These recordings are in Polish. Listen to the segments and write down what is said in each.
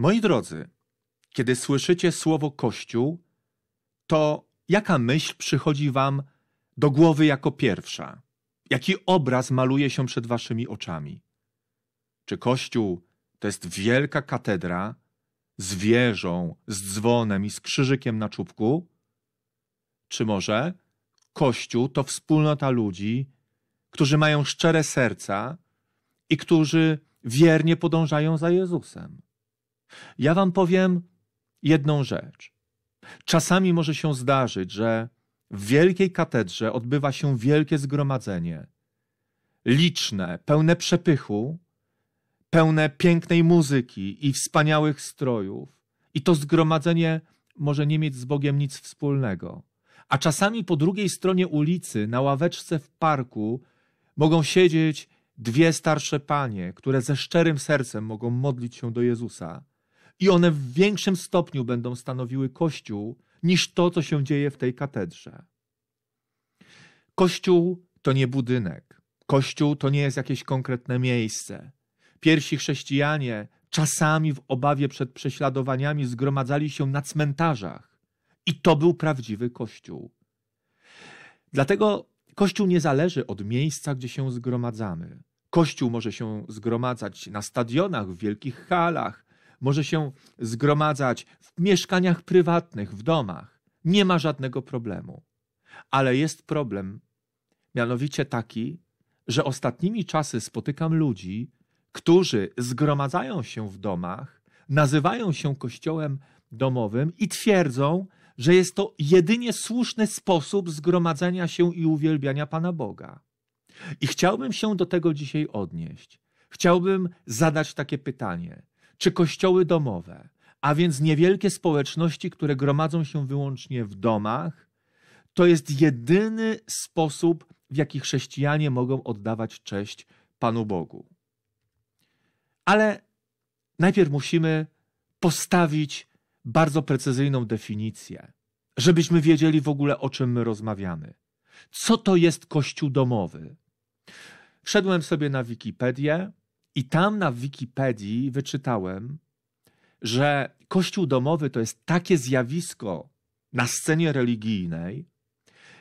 Moi drodzy, kiedy słyszycie słowo Kościół, to jaka myśl przychodzi Wam do głowy jako pierwsza? Jaki obraz maluje się przed Waszymi oczami? Czy Kościół to jest wielka katedra z wieżą, z dzwonem i z krzyżykiem na czubku? Czy może Kościół to wspólnota ludzi, którzy mają szczere serca i którzy wiernie podążają za Jezusem? Ja Wam powiem jedną rzecz. Czasami może się zdarzyć, że w wielkiej katedrze odbywa się wielkie zgromadzenie, liczne, pełne przepychu, pełne pięknej muzyki i wspaniałych strojów. I to zgromadzenie może nie mieć z Bogiem nic wspólnego. A czasami po drugiej stronie ulicy, na ławeczce w parku, mogą siedzieć dwie starsze panie, które ze szczerym sercem mogą modlić się do Jezusa. I one w większym stopniu będą stanowiły Kościół niż to, co się dzieje w tej katedrze. Kościół to nie budynek. Kościół to nie jest jakieś konkretne miejsce. Pierwsi chrześcijanie czasami w obawie przed prześladowaniami zgromadzali się na cmentarzach. I to był prawdziwy Kościół. Dlatego Kościół nie zależy od miejsca, gdzie się zgromadzamy. Kościół może się zgromadzać na stadionach, w wielkich halach, może się zgromadzać w mieszkaniach prywatnych, w domach. Nie ma żadnego problemu. Ale jest problem, mianowicie taki, że ostatnimi czasy spotykam ludzi, którzy zgromadzają się w domach, nazywają się kościołem domowym i twierdzą, że jest to jedynie słuszny sposób zgromadzenia się i uwielbiania Pana Boga. I chciałbym się do tego dzisiaj odnieść. Chciałbym zadać takie pytanie: czy kościoły domowe, a więc niewielkie społeczności, które gromadzą się wyłącznie w domach, to jest jedyny sposób, w jaki chrześcijanie mogą oddawać cześć Panu Bogu. Ale najpierw musimy postawić bardzo precyzyjną definicję, żebyśmy wiedzieli w ogóle o czym my rozmawiamy. Co to jest kościół domowy? Wszedłem sobie na Wikipedię i tam na Wikipedii wyczytałem, że kościół domowy to jest takie zjawisko na scenie religijnej,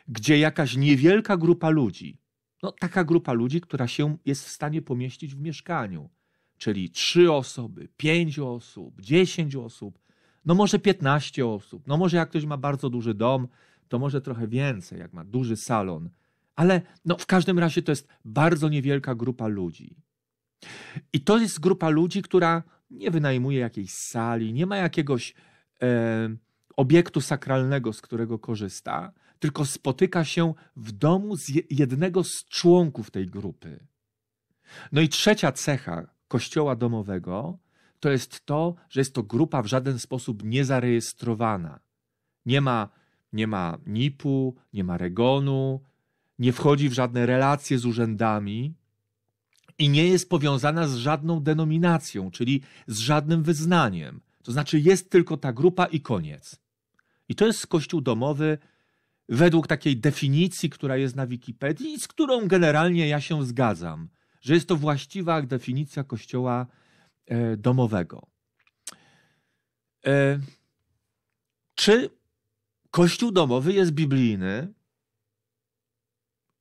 gdzie jakaś niewielka grupa ludzi, no taka grupa ludzi, która się jest w stanie pomieścić w mieszkaniu, czyli trzy osoby, pięć osób, dziesięć osób, no może piętnaście osób, no może jak ktoś ma bardzo duży dom, to może trochę więcej, jak ma duży salon, ale no w każdym razie to jest bardzo niewielka grupa ludzi. I to jest grupa ludzi, która nie wynajmuje jakiejś sali, nie ma jakiegoś e, obiektu sakralnego, z którego korzysta, tylko spotyka się w domu z jednego z członków tej grupy. No i trzecia cecha kościoła domowego to jest to, że jest to grupa w żaden sposób niezarejestrowana. Nie ma, nie ma NIP-u, nie ma regonu, nie wchodzi w żadne relacje z urzędami, i nie jest powiązana z żadną denominacją, czyli z żadnym wyznaniem. To znaczy jest tylko ta grupa i koniec. I to jest kościół domowy według takiej definicji, która jest na Wikipedii i z którą generalnie ja się zgadzam, że jest to właściwa definicja kościoła e, domowego. E, czy kościół domowy jest biblijny?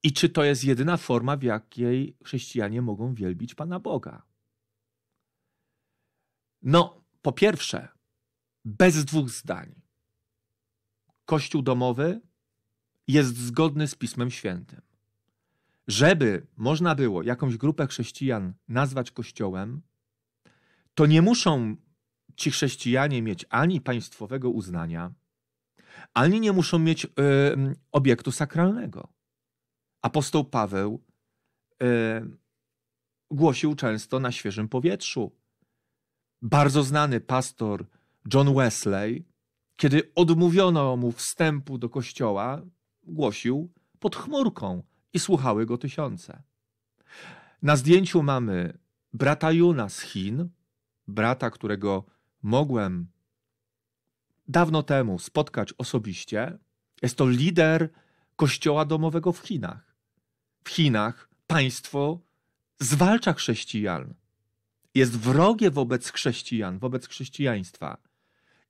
I czy to jest jedyna forma, w jakiej chrześcijanie mogą wielbić Pana Boga? No, po pierwsze, bez dwóch zdań. Kościół domowy jest zgodny z Pismem Świętym. Żeby można było jakąś grupę chrześcijan nazwać Kościołem, to nie muszą ci chrześcijanie mieć ani państwowego uznania, ani nie muszą mieć y, obiektu sakralnego apostoł Paweł e, głosił często na świeżym powietrzu. Bardzo znany pastor John Wesley, kiedy odmówiono mu wstępu do kościoła, głosił pod chmurką i słuchały go tysiące. Na zdjęciu mamy brata Juna z Chin, brata, którego mogłem dawno temu spotkać osobiście. Jest to lider kościoła domowego w Chinach w Chinach państwo zwalcza chrześcijan. Jest wrogie wobec chrześcijan, wobec chrześcijaństwa.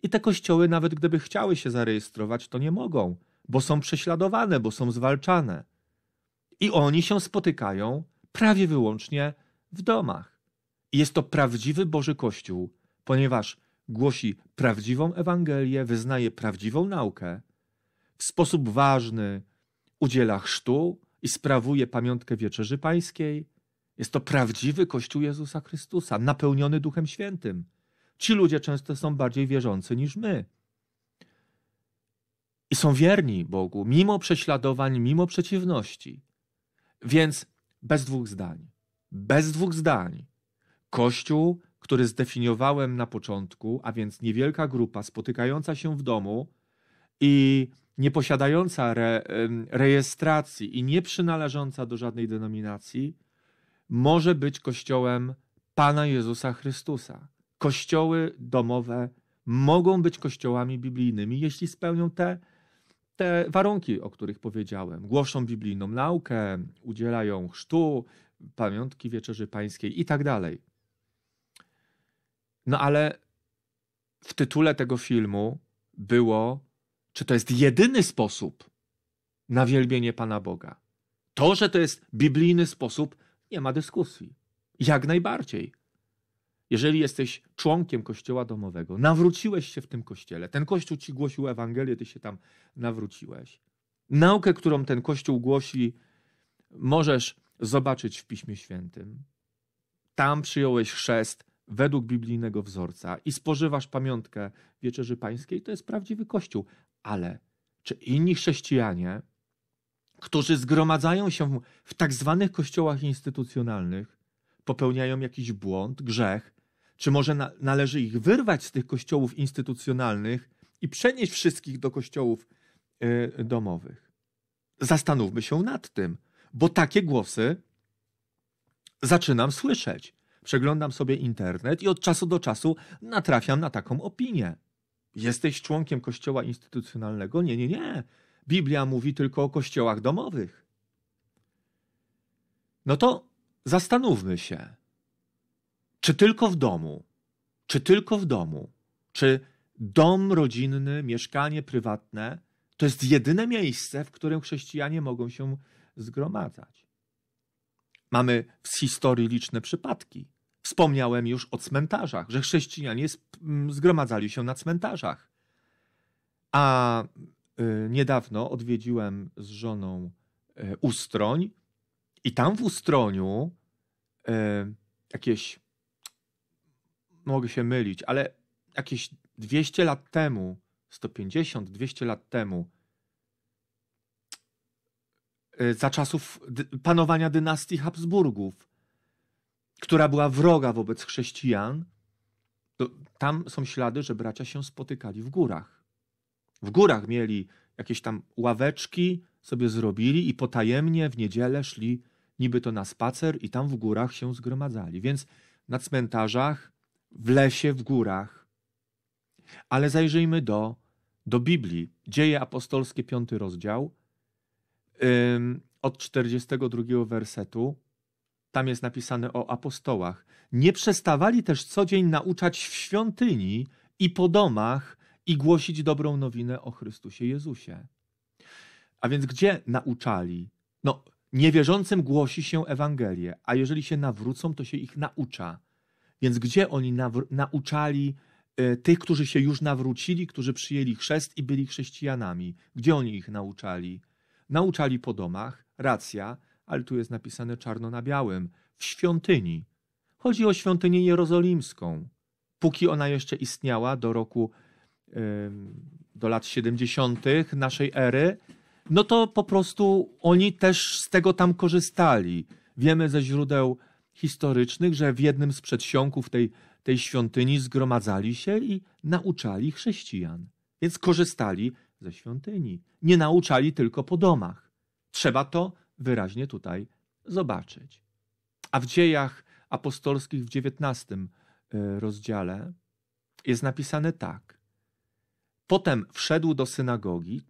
I te kościoły, nawet gdyby chciały się zarejestrować, to nie mogą, bo są prześladowane, bo są zwalczane. I oni się spotykają prawie wyłącznie w domach. I jest to prawdziwy Boży Kościół, ponieważ głosi prawdziwą Ewangelię, wyznaje prawdziwą naukę, w sposób ważny udziela chrztu, i sprawuje pamiątkę Wieczerzy Pańskiej. Jest to prawdziwy Kościół Jezusa Chrystusa, napełniony Duchem Świętym. Ci ludzie często są bardziej wierzący niż my. I są wierni Bogu, mimo prześladowań, mimo przeciwności. Więc bez dwóch zdań. Bez dwóch zdań. Kościół, który zdefiniowałem na początku, a więc niewielka grupa spotykająca się w domu i nieposiadająca re, rejestracji i nie przynależąca do żadnej denominacji, może być kościołem Pana Jezusa Chrystusa. Kościoły domowe mogą być kościołami biblijnymi, jeśli spełnią te, te warunki, o których powiedziałem. Głoszą biblijną naukę, udzielają chrztu, pamiątki wieczerzy pańskiej i tak dalej. No ale w tytule tego filmu było czy to jest jedyny sposób na wielbienie Pana Boga? To, że to jest biblijny sposób, nie ma dyskusji. Jak najbardziej. Jeżeli jesteś członkiem kościoła domowego, nawróciłeś się w tym kościele, ten kościół ci głosił Ewangelię, ty się tam nawróciłeś. Naukę, którą ten kościół głosi, możesz zobaczyć w Piśmie Świętym. Tam przyjąłeś chrzest według biblijnego wzorca i spożywasz pamiątkę wieczerzy pańskiej, to jest prawdziwy kościół. Ale czy inni chrześcijanie, którzy zgromadzają się w tak zwanych kościołach instytucjonalnych, popełniają jakiś błąd, grzech? Czy może na, należy ich wyrwać z tych kościołów instytucjonalnych i przenieść wszystkich do kościołów yy, domowych? Zastanówmy się nad tym, bo takie głosy zaczynam słyszeć. Przeglądam sobie internet i od czasu do czasu natrafiam na taką opinię. Jesteś członkiem kościoła instytucjonalnego? Nie, nie, nie. Biblia mówi tylko o kościołach domowych. No to zastanówmy się, czy tylko w domu, czy tylko w domu, czy dom rodzinny, mieszkanie prywatne to jest jedyne miejsce, w którym chrześcijanie mogą się zgromadzać. Mamy z historii liczne przypadki Wspomniałem już o cmentarzach, że chrześcijanie mm, zgromadzali się na cmentarzach. A y, niedawno odwiedziłem z żoną e, Ustroń i tam w Ustroniu e, jakieś, mogę się mylić, ale jakieś 200 lat temu, 150, 200 lat temu, e, za czasów panowania dynastii Habsburgów, która była wroga wobec chrześcijan, tam są ślady, że bracia się spotykali w górach. W górach mieli jakieś tam ławeczki, sobie zrobili i potajemnie w niedzielę szli niby to na spacer i tam w górach się zgromadzali. Więc na cmentarzach, w lesie, w górach. Ale zajrzyjmy do, do Biblii. Dzieje apostolskie, piąty rozdział, od 42 wersetu tam jest napisane o apostołach, nie przestawali też co dzień nauczać w świątyni i po domach i głosić dobrą nowinę o Chrystusie Jezusie. A więc gdzie nauczali? No, niewierzącym głosi się Ewangelię, a jeżeli się nawrócą, to się ich naucza. Więc gdzie oni nauczali y, tych, którzy się już nawrócili, którzy przyjęli chrzest i byli chrześcijanami? Gdzie oni ich nauczali? Nauczali po domach, racja, ale tu jest napisane czarno na białym, w świątyni. Chodzi o świątynię jerozolimską. Póki ona jeszcze istniała do roku, do lat 70. naszej ery, no to po prostu oni też z tego tam korzystali. Wiemy ze źródeł historycznych, że w jednym z przedsionków tej, tej świątyni zgromadzali się i nauczali chrześcijan. Więc korzystali ze świątyni. Nie nauczali tylko po domach. Trzeba to wyraźnie tutaj zobaczyć. A w dziejach apostolskich w XIX e, rozdziale jest napisane tak. Potem wszedł do synagogi,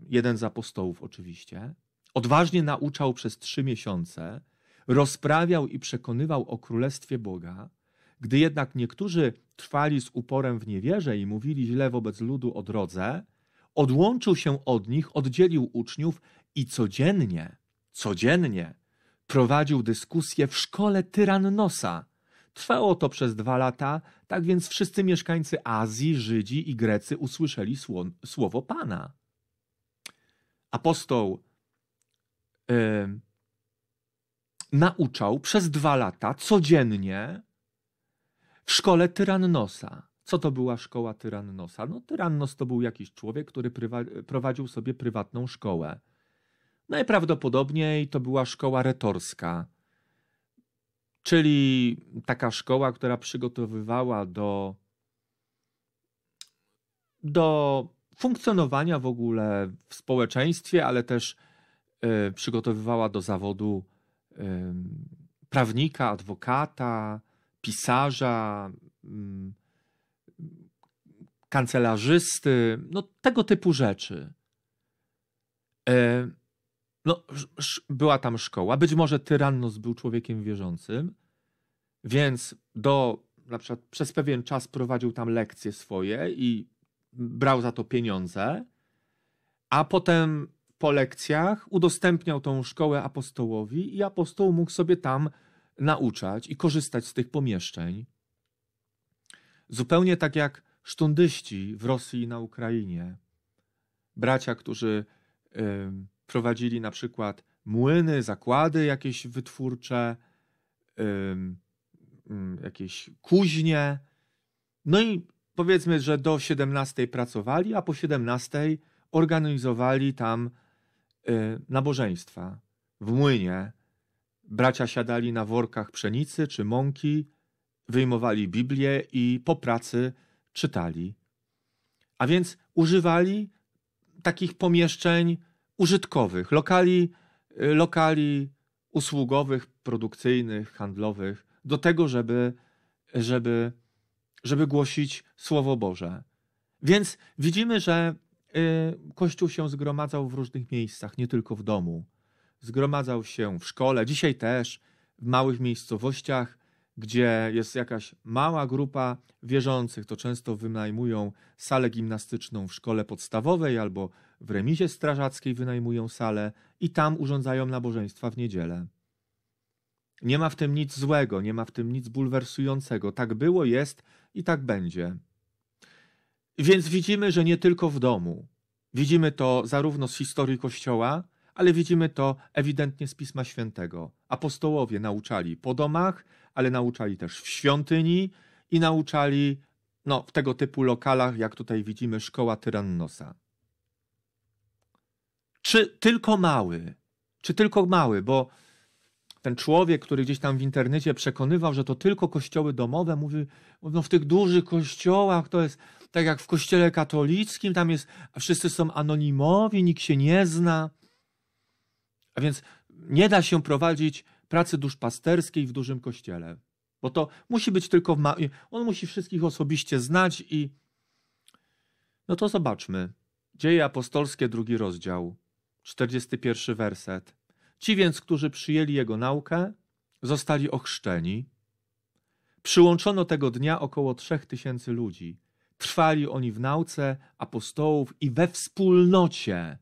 jeden z apostołów oczywiście, odważnie nauczał przez trzy miesiące, rozprawiał i przekonywał o królestwie Boga. Gdy jednak niektórzy trwali z uporem w niewierze i mówili źle wobec ludu o drodze, odłączył się od nich, oddzielił uczniów i codziennie codziennie prowadził dyskusję w szkole Tyrannosa. Trwało to przez dwa lata, tak więc wszyscy mieszkańcy Azji, Żydzi i Grecy usłyszeli słowo Pana. Apostoł yy, nauczał przez dwa lata codziennie w szkole Tyrannosa. Co to była szkoła Tyrannosa? No, Tyrannos to był jakiś człowiek, który prowadził sobie prywatną szkołę. Najprawdopodobniej to była szkoła retorska, czyli taka szkoła, która przygotowywała do, do funkcjonowania w ogóle w społeczeństwie, ale też y, przygotowywała do zawodu y, prawnika, adwokata, pisarza, y, kancelarzysty, no tego typu rzeczy. Y, no, była tam szkoła. Być może Tyrannos był człowiekiem wierzącym, więc do, na przykład przez pewien czas prowadził tam lekcje swoje i brał za to pieniądze, a potem po lekcjach udostępniał tą szkołę apostołowi i apostoł mógł sobie tam nauczać i korzystać z tych pomieszczeń. Zupełnie tak jak sztundyści w Rosji i na Ukrainie. Bracia, którzy. Yy, prowadzili na przykład młyny, zakłady jakieś wytwórcze, jakieś kuźnie. No i powiedzmy, że do 17 pracowali, a po 17 organizowali tam y, nabożeństwa w młynie. Bracia siadali na workach pszenicy czy mąki, wyjmowali Biblię i po pracy czytali. A więc używali takich pomieszczeń użytkowych, lokali, y, lokali usługowych, produkcyjnych, handlowych, do tego, żeby, żeby, żeby głosić Słowo Boże. Więc widzimy, że y, Kościół się zgromadzał w różnych miejscach, nie tylko w domu. Zgromadzał się w szkole, dzisiaj też w małych miejscowościach, gdzie jest jakaś mała grupa wierzących, to często wynajmują salę gimnastyczną w szkole podstawowej albo w remizie strażackiej wynajmują salę i tam urządzają nabożeństwa w niedzielę. Nie ma w tym nic złego, nie ma w tym nic bulwersującego. Tak było, jest i tak będzie. Więc widzimy, że nie tylko w domu. Widzimy to zarówno z historii Kościoła, ale widzimy to ewidentnie z Pisma Świętego. Apostołowie nauczali po domach, ale nauczali też w świątyni i nauczali no, w tego typu lokalach, jak tutaj widzimy, szkoła Tyrannosa. Czy tylko mały? Czy tylko mały? Bo ten człowiek, który gdzieś tam w internecie przekonywał, że to tylko kościoły domowe, mówi, no w tych dużych kościołach to jest tak jak w kościele katolickim, tam jest, wszyscy są anonimowi, nikt się nie zna. A więc nie da się prowadzić pracy duszpasterskiej w dużym kościele. Bo to musi być tylko. w Ma... On musi wszystkich osobiście znać i. No to zobaczmy. Dzieje apostolskie, drugi rozdział, 41 werset. Ci więc, którzy przyjęli jego naukę, zostali ochrzczeni. Przyłączono tego dnia około trzech tysięcy ludzi. Trwali oni w nauce apostołów i we wspólnocie.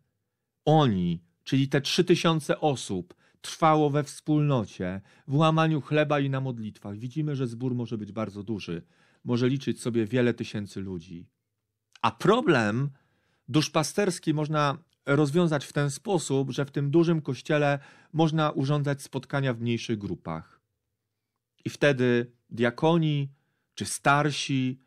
Oni, czyli te trzy tysiące osób, trwało we wspólnocie, w łamaniu chleba i na modlitwach. Widzimy, że zbór może być bardzo duży, może liczyć sobie wiele tysięcy ludzi. A problem duszpasterski można rozwiązać w ten sposób, że w tym dużym kościele można urządzać spotkania w mniejszych grupach. I wtedy diakoni czy starsi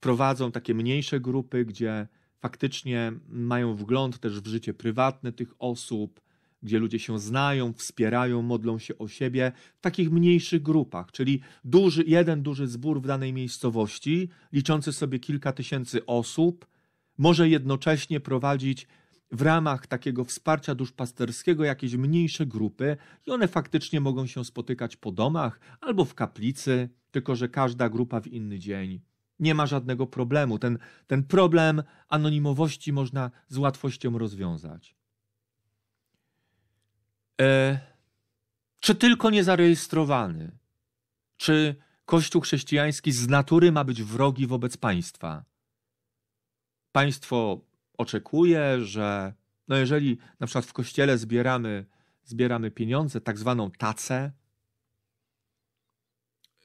prowadzą takie mniejsze grupy, gdzie faktycznie mają wgląd też w życie prywatne tych osób, gdzie ludzie się znają, wspierają, modlą się o siebie w takich mniejszych grupach, czyli duży, jeden duży zbór w danej miejscowości, liczący sobie kilka tysięcy osób, może jednocześnie prowadzić w ramach takiego wsparcia duszpasterskiego jakieś mniejsze grupy i one faktycznie mogą się spotykać po domach albo w kaplicy, tylko że każda grupa w inny dzień. Nie ma żadnego problemu. Ten, ten problem anonimowości można z łatwością rozwiązać. E, czy tylko niezarejestrowany? Czy Kościół chrześcijański z natury ma być wrogi wobec państwa? Państwo oczekuje, że no jeżeli na przykład w kościele zbieramy, zbieramy pieniądze, tak zwaną tacę,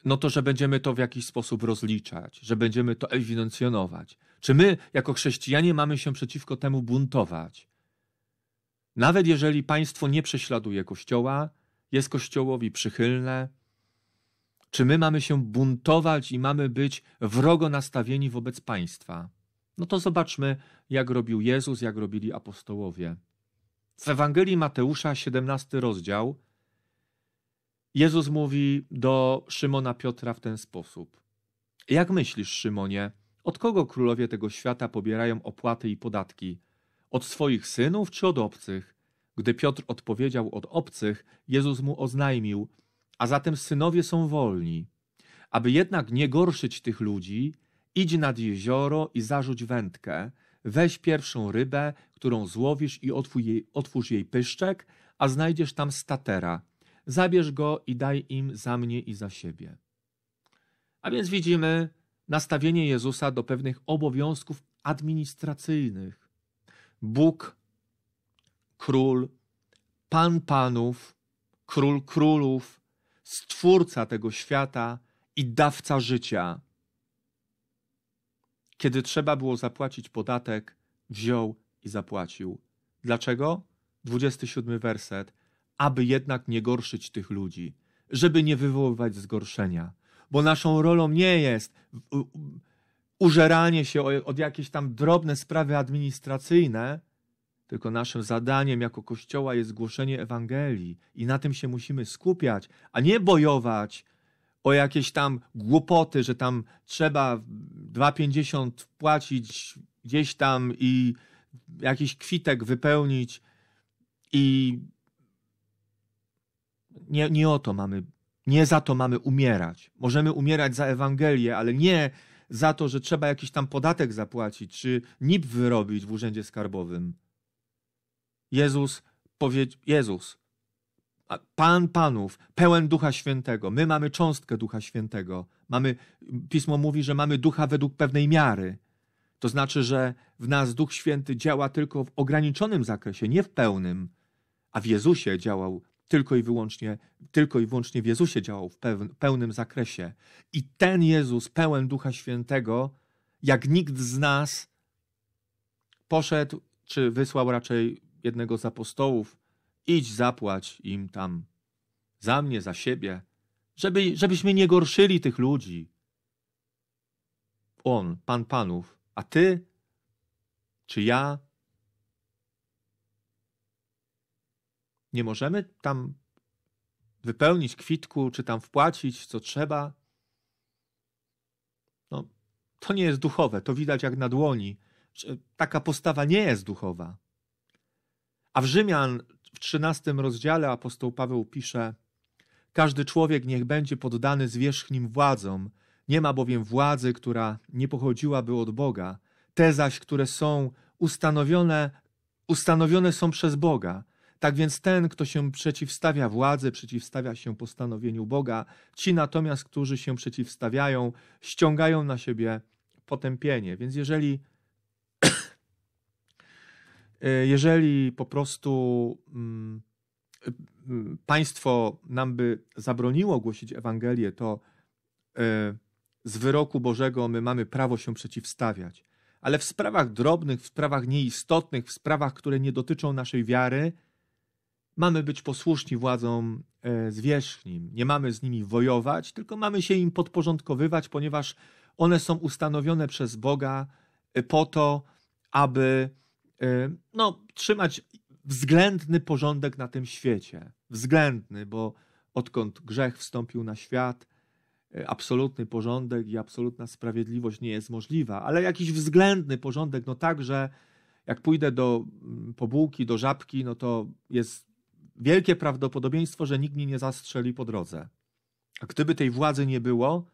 no to że będziemy to w jakiś sposób rozliczać, że będziemy to ewidencjonować. Czy my, jako chrześcijanie, mamy się przeciwko temu buntować? Nawet jeżeli państwo nie prześladuje kościoła, jest kościołowi przychylne, czy my mamy się buntować i mamy być wrogo nastawieni wobec państwa? No to zobaczmy, jak robił Jezus, jak robili apostołowie. W Ewangelii Mateusza, 17 rozdział, Jezus mówi do Szymona Piotra w ten sposób: Jak myślisz, Szymonie, od kogo królowie tego świata pobierają opłaty i podatki? Od swoich synów czy od obcych? Gdy Piotr odpowiedział od obcych, Jezus mu oznajmił, a zatem synowie są wolni. Aby jednak nie gorszyć tych ludzi, idź nad jezioro i zarzuć wędkę, weź pierwszą rybę, którą złowisz i otwórz jej, otwórz jej pyszczek, a znajdziesz tam statera. Zabierz go i daj im za mnie i za siebie. A więc widzimy nastawienie Jezusa do pewnych obowiązków administracyjnych Bóg, król, pan panów, król królów, stwórca tego świata i dawca życia. Kiedy trzeba było zapłacić podatek, wziął i zapłacił. Dlaczego? 27 werset. Aby jednak nie gorszyć tych ludzi, żeby nie wywoływać zgorszenia, bo naszą rolą nie jest użeranie się od jakieś tam drobne sprawy administracyjne, tylko naszym zadaniem jako Kościoła jest głoszenie Ewangelii i na tym się musimy skupiać, a nie bojować o jakieś tam głupoty, że tam trzeba 2,50 płacić gdzieś tam i jakiś kwitek wypełnić i nie, nie o to mamy, nie za to mamy umierać. Możemy umierać za Ewangelię, ale nie za to, że trzeba jakiś tam podatek zapłacić, czy NIP wyrobić w urzędzie skarbowym. Jezus powiedział, Jezus, Pan Panów, pełen Ducha Świętego. My mamy cząstkę Ducha Świętego. Mamy, pismo mówi, że mamy Ducha według pewnej miary. To znaczy, że w nas Duch Święty działa tylko w ograniczonym zakresie, nie w pełnym. A w Jezusie działał tylko i wyłącznie, tylko i wyłącznie w Jezusie działał w pełnym zakresie. I ten Jezus, pełen Ducha Świętego, jak nikt z nas, poszedł czy wysłał raczej jednego z apostołów: idź, zapłać im tam za mnie, za siebie, żeby, żebyśmy nie gorszyli tych ludzi. On, Pan Panów, a Ty, czy ja, Nie możemy tam wypełnić kwitku, czy tam wpłacić, co trzeba. No, to nie jest duchowe, to widać jak na dłoni. Taka postawa nie jest duchowa. A w Rzymian w 13 rozdziale apostoł Paweł pisze: Każdy człowiek niech będzie poddany zwierzchnim władzom. Nie ma bowiem władzy, która nie pochodziłaby od Boga. Te zaś, które są ustanowione, ustanowione są przez Boga. Tak więc ten, kto się przeciwstawia władzy, przeciwstawia się postanowieniu Boga, ci natomiast, którzy się przeciwstawiają, ściągają na siebie potępienie. Więc jeżeli jeżeli po prostu mm, y, państwo nam by zabroniło głosić Ewangelię, to y, z wyroku Bożego my mamy prawo się przeciwstawiać. Ale w sprawach drobnych, w sprawach nieistotnych, w sprawach, które nie dotyczą naszej wiary, Mamy być posłuszni władzom e, zwierzchnim, nie mamy z nimi wojować, tylko mamy się im podporządkowywać, ponieważ one są ustanowione przez Boga e, po to, aby e, no, trzymać względny porządek na tym świecie. Względny, bo odkąd grzech wstąpił na świat, absolutny porządek i absolutna sprawiedliwość nie jest możliwa, ale jakiś względny porządek, no tak, że jak pójdę do mm, pobułki, do żabki, no to jest wielkie prawdopodobieństwo, że nikt mnie nie zastrzeli po drodze. A gdyby tej władzy nie było,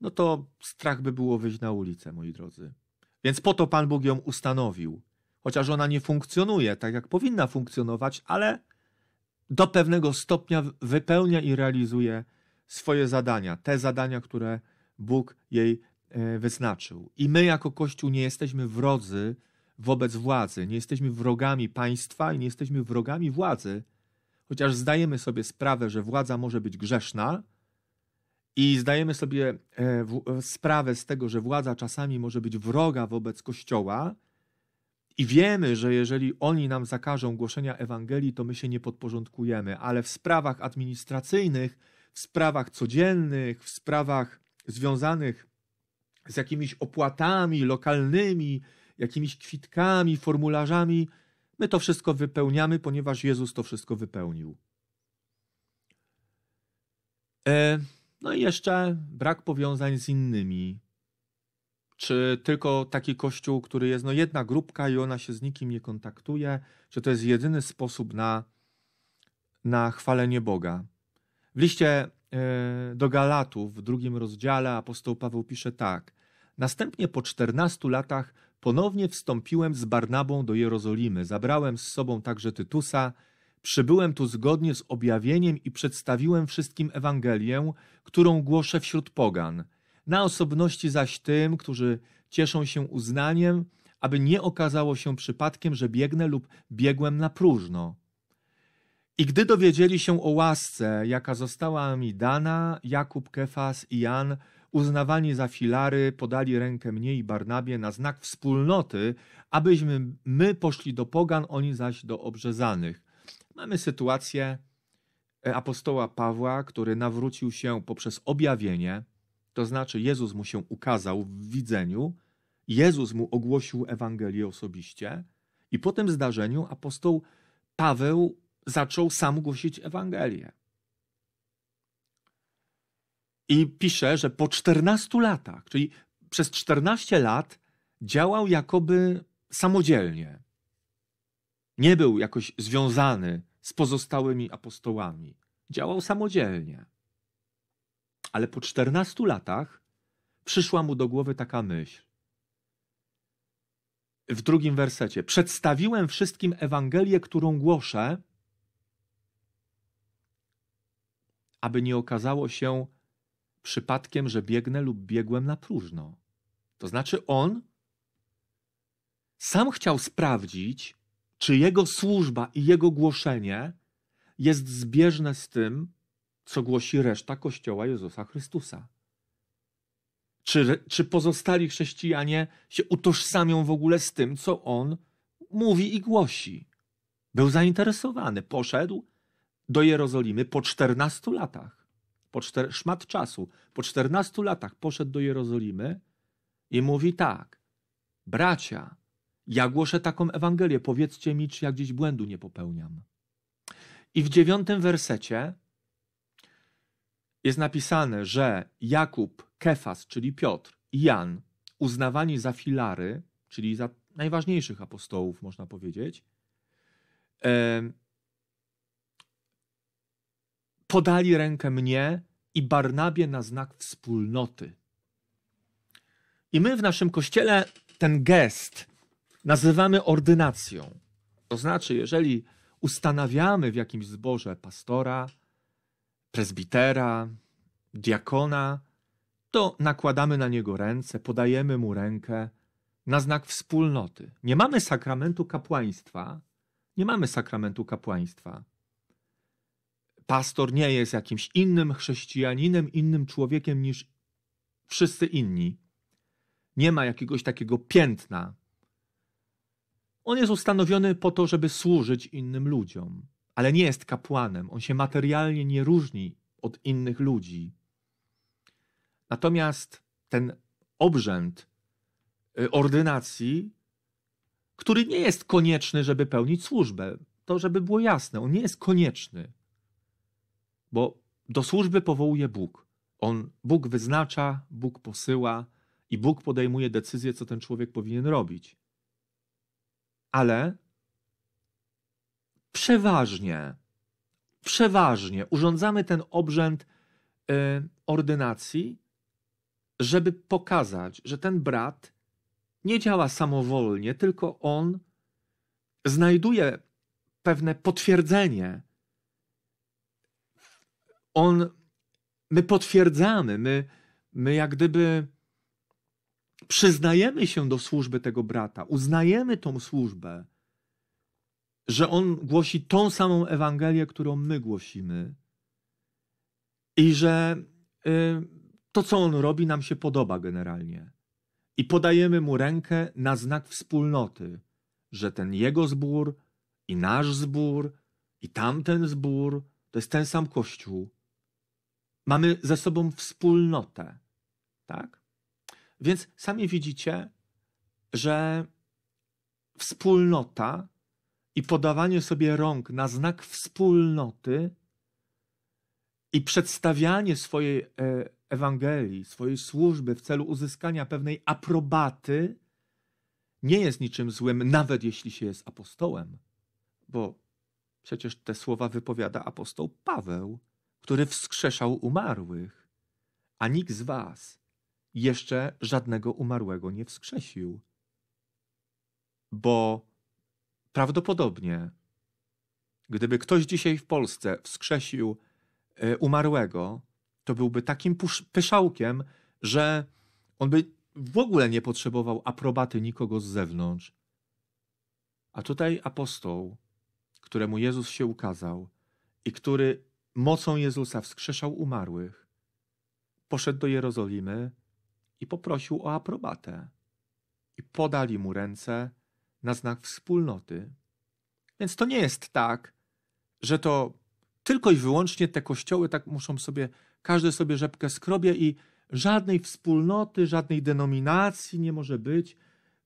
no to strach by było wyjść na ulicę, moi drodzy. Więc po to Pan Bóg ją ustanowił. Chociaż ona nie funkcjonuje tak, jak powinna funkcjonować, ale do pewnego stopnia wypełnia i realizuje swoje zadania, te zadania, które Bóg jej e, wyznaczył. I my, jako Kościół, nie jesteśmy wrodzy wobec władzy, nie jesteśmy wrogami państwa i nie jesteśmy wrogami władzy, chociaż zdajemy sobie sprawę, że władza może być grzeszna i zdajemy sobie e, e, sprawę z tego, że władza czasami może być wroga wobec Kościoła, i wiemy, że jeżeli oni nam zakażą głoszenia Ewangelii, to my się nie podporządkujemy, ale w sprawach administracyjnych, w sprawach codziennych, w sprawach związanych z jakimiś opłatami lokalnymi, jakimiś kwitkami, formularzami, My to wszystko wypełniamy, ponieważ Jezus to wszystko wypełnił. E, no i jeszcze brak powiązań z innymi. Czy tylko taki kościół, który jest no jedna grupka i ona się z nikim nie kontaktuje, czy to jest jedyny sposób na, na chwalenie Boga? W liście e, do Galatów w drugim rozdziale apostoł Paweł pisze tak. Następnie po 14 latach Ponownie wstąpiłem z Barnabą do Jerozolimy, zabrałem z sobą także Tytusa, przybyłem tu zgodnie z objawieniem i przedstawiłem wszystkim Ewangelię, którą głoszę wśród pogan, na osobności zaś tym, którzy cieszą się uznaniem, aby nie okazało się przypadkiem, że biegnę lub biegłem na próżno. I gdy dowiedzieli się o łasce, jaka została mi dana, Jakub, Kefas i Jan – uznawani za filary, podali rękę mnie i Barnabie na znak wspólnoty, abyśmy my poszli do pogan, oni zaś do obrzezanych. Mamy sytuację e, apostoła Pawła, który nawrócił się poprzez objawienie, to znaczy Jezus mu się ukazał w widzeniu, Jezus mu ogłosił Ewangelię osobiście i po tym zdarzeniu apostoł Paweł zaczął sam głosić Ewangelię. I pisze, że po 14 latach, czyli przez 14 lat działał jakoby samodzielnie. Nie był jakoś związany z pozostałymi apostołami. Działał samodzielnie. Ale po 14 latach przyszła mu do głowy taka myśl. W drugim wersecie. Przedstawiłem wszystkim Ewangelię, którą głoszę, aby nie okazało się, przypadkiem, że biegnę lub biegłem na próżno. To znaczy on sam chciał sprawdzić, czy jego służba i jego głoszenie jest zbieżne z tym, co głosi reszta Kościoła Jezusa Chrystusa. Czy, czy pozostali chrześcijanie się utożsamią w ogóle z tym, co on mówi i głosi? Był zainteresowany, poszedł do Jerozolimy po 14 latach po czter- szmat czasu, po 14 latach poszedł do Jerozolimy i mówi tak: Bracia, ja głoszę taką Ewangelię, powiedzcie mi, czy ja gdzieś błędu nie popełniam. I w dziewiątym wersecie jest napisane, że Jakub, Kefas, czyli Piotr i Jan, uznawani za filary, czyli za najważniejszych apostołów, można powiedzieć, podali rękę mnie i Barnabie na znak wspólnoty. I my w naszym kościele ten gest nazywamy ordynacją. To znaczy, jeżeli ustanawiamy w jakimś zborze pastora, prezbitera, diakona, to nakładamy na niego ręce, podajemy mu rękę na znak wspólnoty. Nie mamy sakramentu kapłaństwa. Nie mamy sakramentu kapłaństwa pastor nie jest jakimś innym chrześcijaninem, innym człowiekiem niż wszyscy inni. Nie ma jakiegoś takiego piętna. On jest ustanowiony po to, żeby służyć innym ludziom, ale nie jest kapłanem. On się materialnie nie różni od innych ludzi. Natomiast ten obrzęd y, ordynacji, który nie jest konieczny, żeby pełnić służbę, to żeby było jasne, on nie jest konieczny bo do służby powołuje Bóg. On, Bóg wyznacza, Bóg posyła i Bóg podejmuje decyzję, co ten człowiek powinien robić. Ale przeważnie, przeważnie urządzamy ten obrzęd y, ordynacji, żeby pokazać, że ten brat nie działa samowolnie, tylko on znajduje pewne potwierdzenie on, my potwierdzamy, my, my jak gdyby przyznajemy się do służby tego brata, uznajemy tą służbę, że on głosi tą samą Ewangelię, którą my głosimy i że y, to, co on robi, nam się podoba generalnie. I podajemy mu rękę na znak wspólnoty, że ten jego zbór i nasz zbór i tamten zbór to jest ten sam Kościół, Mamy ze sobą wspólnotę. Tak? Więc sami widzicie, że wspólnota i podawanie sobie rąk na znak wspólnoty i przedstawianie swojej e, Ewangelii, swojej służby w celu uzyskania pewnej aprobaty nie jest niczym złym, nawet jeśli się jest apostołem, bo przecież te słowa wypowiada apostoł Paweł który wskrzeszał umarłych, a nikt z was jeszcze żadnego umarłego nie wskrzesił. Bo prawdopodobnie, gdyby ktoś dzisiaj w Polsce wskrzesił e, umarłego, to byłby takim pyszałkiem, że on by w ogóle nie potrzebował aprobaty nikogo z zewnątrz. A tutaj apostoł, któremu Jezus się ukazał i który mocą Jezusa wskrzeszał umarłych, poszedł do Jerozolimy i poprosił o aprobatę. I podali mu ręce na znak wspólnoty. Więc to nie jest tak, że to tylko i wyłącznie te kościoły tak muszą sobie, każdy sobie rzepkę skrobie i żadnej wspólnoty, żadnej denominacji nie może być,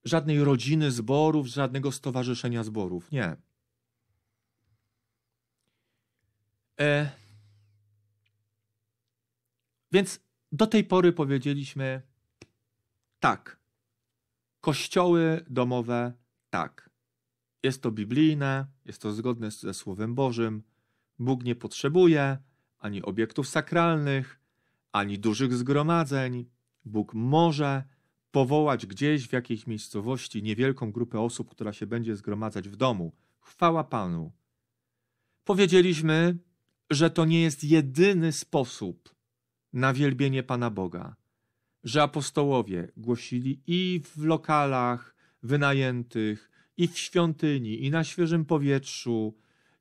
żadnej rodziny zborów, żadnego stowarzyszenia zborów. Nie. E, więc do tej pory powiedzieliśmy tak. Kościoły domowe tak. Jest to biblijne, jest to zgodne ze Słowem Bożym. Bóg nie potrzebuje ani obiektów sakralnych, ani dużych zgromadzeń. Bóg może powołać gdzieś w jakiejś miejscowości niewielką grupę osób, która się będzie zgromadzać w domu. Chwała Panu. Powiedzieliśmy, że to nie jest jedyny sposób na wielbienie Pana Boga, że apostołowie głosili i w lokalach wynajętych, i w świątyni, i na świeżym powietrzu,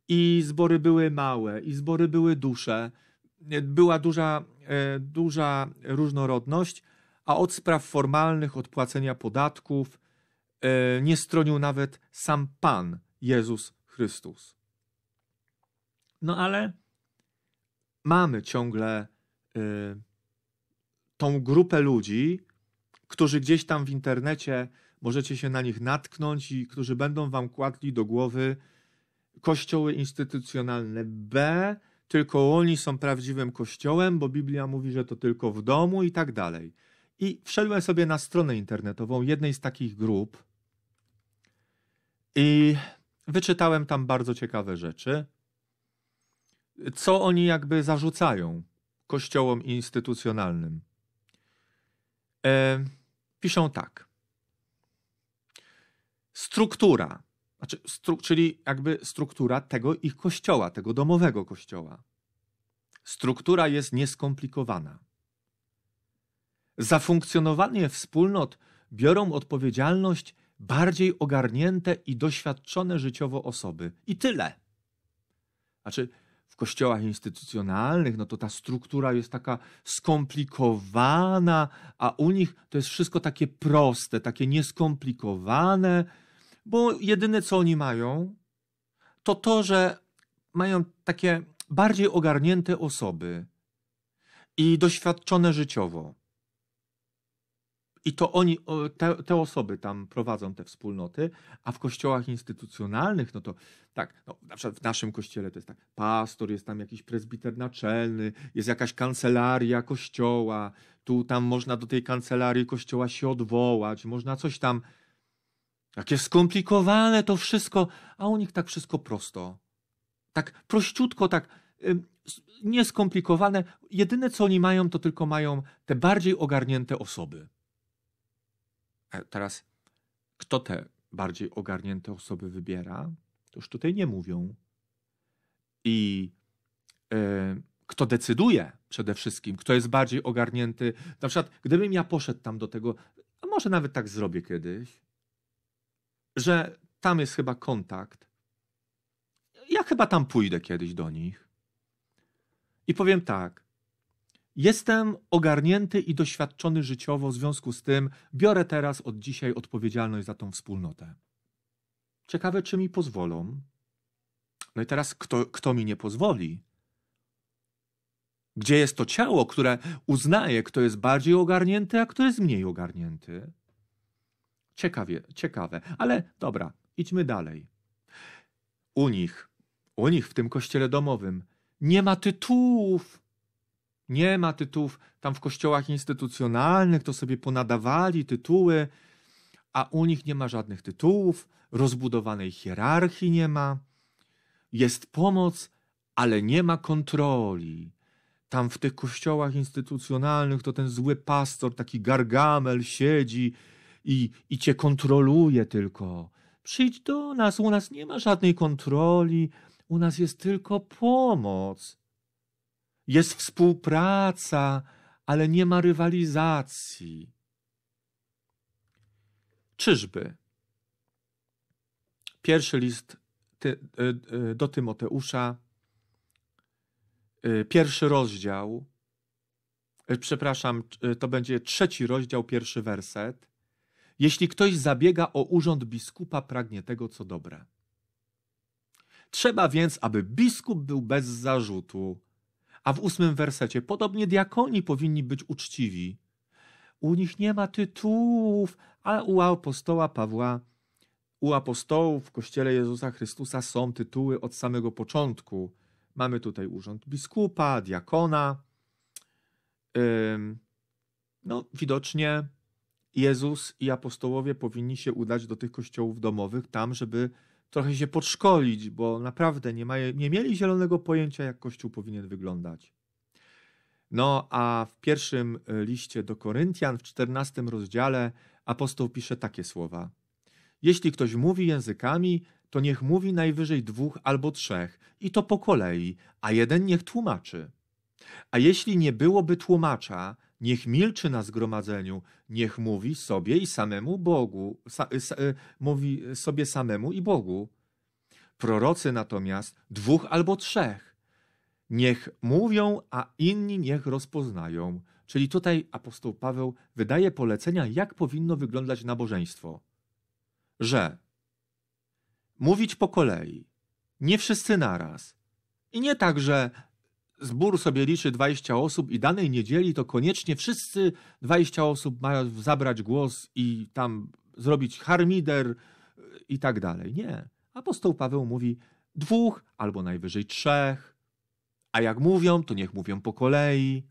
i zbory były małe, i zbory były dusze. Była duża, e, duża różnorodność, a od spraw formalnych, od płacenia podatków e, nie stronił nawet sam Pan Jezus Chrystus. No ale mamy ciągle y, tą grupę ludzi, którzy gdzieś tam w internecie możecie się na nich natknąć i którzy będą wam kładli do głowy kościoły instytucjonalne B, tylko oni są prawdziwym kościołem, bo Biblia mówi, że to tylko w domu i tak dalej. I wszedłem sobie na stronę internetową jednej z takich grup i wyczytałem tam bardzo ciekawe rzeczy co oni jakby zarzucają kościołom instytucjonalnym. E, piszą tak. Struktura, znaczy stru, czyli jakby struktura tego ich kościoła, tego domowego kościoła. Struktura jest nieskomplikowana. Za funkcjonowanie wspólnot biorą odpowiedzialność bardziej ogarnięte i doświadczone życiowo osoby. I tyle. Znaczy, w kościołach instytucjonalnych, no to ta struktura jest taka skomplikowana, a u nich to jest wszystko takie proste, takie nieskomplikowane, bo jedyne co oni mają, to to, że mają takie bardziej ogarnięte osoby i doświadczone życiowo. I to oni, te, te, osoby tam prowadzą te wspólnoty, a w kościołach instytucjonalnych, no to tak, no, na przykład w naszym kościele to jest tak, pastor, jest tam jakiś prezbiter naczelny, jest jakaś kancelaria kościoła, tu tam można do tej kancelarii kościoła się odwołać, można coś tam. Jakie skomplikowane to wszystko, a u nich tak wszystko prosto. Tak prościutko, tak nieskomplikowane. Jedyne co oni mają, to tylko mają te bardziej ogarnięte osoby. E, teraz, kto te bardziej ogarnięte osoby wybiera, to już tutaj nie mówią. I e, kto decyduje przede wszystkim, kto jest bardziej ogarnięty. Na przykład, gdybym ja poszedł tam do tego, a może nawet tak zrobię kiedyś, że tam jest chyba kontakt. Ja chyba tam pójdę kiedyś do nich. I powiem tak, Jestem ogarnięty i doświadczony życiowo, w związku z tym biorę teraz od dzisiaj odpowiedzialność za tą wspólnotę. Ciekawe, czy mi pozwolą. No i teraz, kto, kto mi nie pozwoli? Gdzie jest to ciało, które uznaje, kto jest bardziej ogarnięty, a kto jest mniej ogarnięty? Ciekawie, ciekawe, ale dobra, idźmy dalej. U nich, u nich w tym kościele domowym nie ma tytułów. Nie ma tytułów tam w kościołach instytucjonalnych, to sobie ponadawali tytuły, a u nich nie ma żadnych tytułów, rozbudowanej hierarchii nie ma. Jest pomoc, ale nie ma kontroli. Tam w tych kościołach instytucjonalnych to ten zły pastor, taki gargamel, siedzi i, i cię kontroluje tylko. Przyjdź do nas, u nas nie ma żadnej kontroli, u nas jest tylko pomoc. Jest współpraca, ale nie ma rywalizacji. Czyżby? Pierwszy list e, e, do Tymoteusza, e, pierwszy rozdział, przepraszam, to będzie trzeci rozdział, pierwszy werset. Jeśli ktoś zabiega o urząd biskupa, pragnie tego, co dobre. Trzeba więc, aby biskup był bez zarzutu, a w ósmym wersecie, podobnie diakoni powinni być uczciwi. U nich nie ma tytułów, ale u apostoła Pawła, u apostołów w Kościele Jezusa Chrystusa są tytuły od samego początku. Mamy tutaj urząd biskupa, diakona. No, widocznie Jezus i apostołowie powinni się udać do tych kościołów domowych tam, żeby trochę się podszkolić, bo naprawdę nie, ma, nie mieli zielonego pojęcia, jak Kościół powinien wyglądać. No a w pierwszym e, liście do Koryntian, w czternastym rozdziale, apostoł pisze takie słowa: Jeśli ktoś mówi językami, to niech mówi najwyżej dwóch albo trzech, i to po kolei, a jeden niech tłumaczy. A jeśli nie byłoby tłumacza, Niech milczy na zgromadzeniu, niech mówi sobie i samemu Bogu, sa, sa, e, mówi sobie samemu i Bogu. Prorocy natomiast dwóch albo trzech. Niech mówią, a inni niech rozpoznają. Czyli tutaj apostoł Paweł wydaje polecenia, jak powinno wyglądać nabożeństwo. Że mówić po kolei, nie wszyscy naraz. I nie tak, że zbór sobie liczy 20 osób i danej niedzieli to koniecznie wszyscy 20 osób mają zabrać głos i tam zrobić harmider y, i tak dalej. Nie. Apostoł Paweł mówi dwóch albo najwyżej trzech. A jak mówią, to niech mówią po kolei.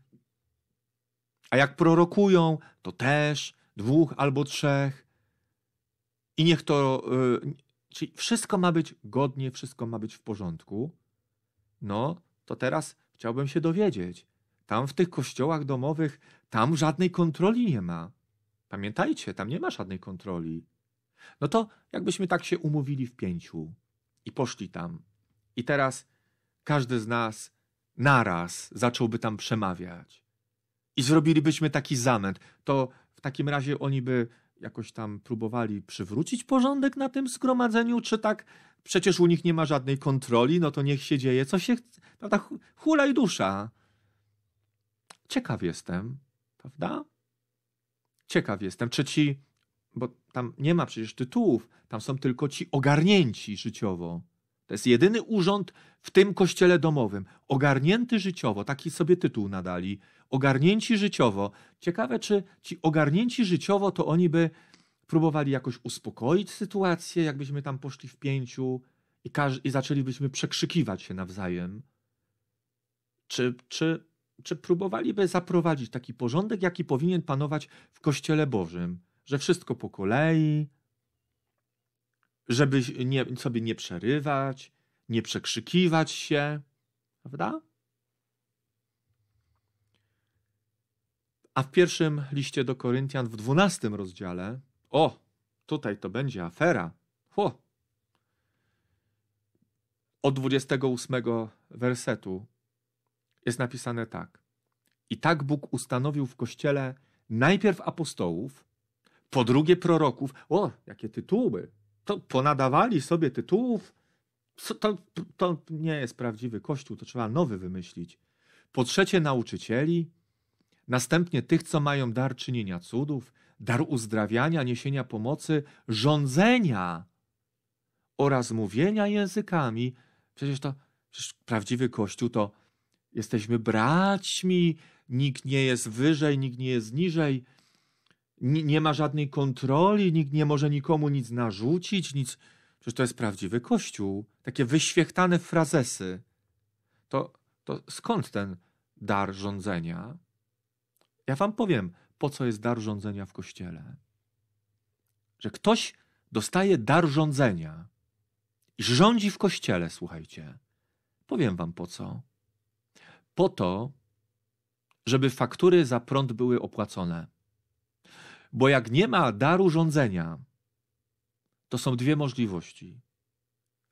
A jak prorokują, to też dwóch albo trzech. I niech to. Y, czyli wszystko ma być godnie, wszystko ma być w porządku. No, to teraz Chciałbym się dowiedzieć. Tam w tych kościołach domowych, tam żadnej kontroli nie ma. Pamiętajcie, tam nie ma żadnej kontroli. No to jakbyśmy tak się umówili w pięciu i poszli tam. I teraz każdy z nas naraz zacząłby tam przemawiać. I zrobilibyśmy taki zamęt. To w takim razie oni by jakoś tam próbowali przywrócić porządek na tym zgromadzeniu, czy tak przecież u nich nie ma żadnej kontroli, no to niech się dzieje, co się, Prawda? No Hulaj dusza. Ciekaw jestem, prawda? Ciekaw jestem, czy ci, bo tam nie ma przecież tytułów, tam są tylko ci ogarnięci życiowo. To jest jedyny urząd w tym kościele domowym. Ogarnięty życiowo, taki sobie tytuł nadali. Ogarnięci życiowo. Ciekawe, czy ci ogarnięci życiowo to oni by próbowali jakoś uspokoić sytuację, jakbyśmy tam poszli w pięciu i, każ- i zaczęlibyśmy przekrzykiwać się nawzajem. Czy, czy, czy próbowaliby zaprowadzić taki porządek, jaki powinien panować w Kościele Bożym? Że wszystko po kolei, żeby nie, sobie nie przerywać, nie przekrzykiwać się, prawda? A w pierwszym liście do Koryntian w dwunastym rozdziale, o, tutaj to będzie afera. Ho. Od 28 wersetu jest napisane tak. I tak Bóg ustanowił w kościele najpierw apostołów, po drugie proroków. O, jakie tytuły! To ponadawali sobie tytułów. To, to nie jest prawdziwy kościół, to trzeba nowy wymyślić. Po trzecie nauczycieli, następnie tych, co mają dar czynienia cudów, dar uzdrawiania, niesienia pomocy, rządzenia oraz mówienia językami. Przecież to przecież prawdziwy kościół to Jesteśmy braćmi, nikt nie jest wyżej, nikt nie jest niżej. N nie ma żadnej kontroli, nikt nie może nikomu nic narzucić, nic. Przecież to jest prawdziwy kościół. Takie wyświechtane frazesy. To, to skąd ten dar rządzenia? Ja wam powiem, po co jest dar rządzenia w kościele. Że ktoś dostaje dar rządzenia i rządzi w kościele, słuchajcie. Powiem wam po co po to, żeby faktury za prąd były opłacone. Bo jak nie ma daru rządzenia, to są dwie możliwości.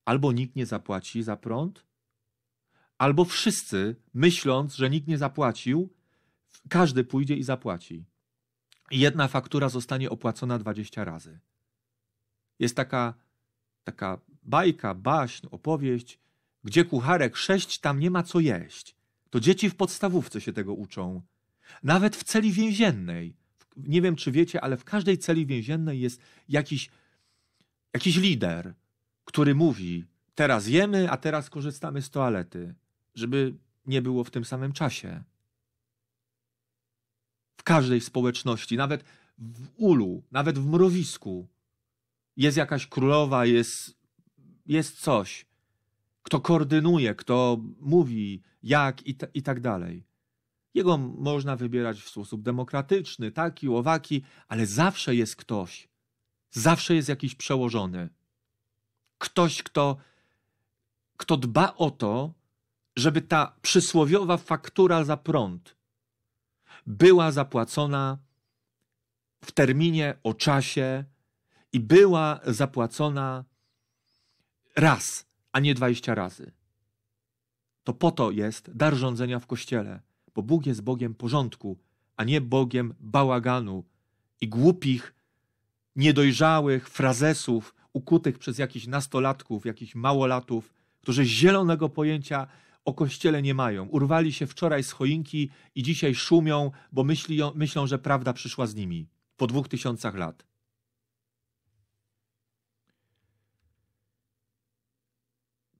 Albo nikt nie zapłaci za prąd, albo wszyscy, myśląc, że nikt nie zapłacił, każdy pójdzie i zapłaci. Jedna faktura zostanie opłacona 20 razy. Jest taka, taka bajka, baśń, opowieść, gdzie kucharek sześć, tam nie ma co jeść. To dzieci w podstawówce się tego uczą. Nawet w celi więziennej. Nie wiem, czy wiecie, ale w każdej celi więziennej jest jakiś, jakiś lider, który mówi: Teraz jemy, a teraz korzystamy z toalety, żeby nie było w tym samym czasie. W każdej społeczności, nawet w ulu, nawet w mrowisku, jest jakaś królowa, jest, jest coś kto koordynuje, kto mówi, jak i, i tak dalej. Jego można wybierać w sposób demokratyczny, taki, owaki, ale zawsze jest ktoś, zawsze jest jakiś przełożony. Ktoś, kto, kto dba o to, żeby ta przysłowiowa faktura za prąd była zapłacona w terminie, o czasie i była zapłacona raz, a nie 20 razy. To po to jest dar rządzenia w kościele, bo Bóg jest Bogiem porządku, a nie Bogiem bałaganu i głupich, niedojrzałych frazesów ukutych przez jakichś nastolatków, jakichś małolatów, którzy zielonego pojęcia o kościele nie mają. Urwali się wczoraj z choinki i dzisiaj szumią, bo myśli, myślą, że prawda przyszła z nimi po dwóch tysiącach lat.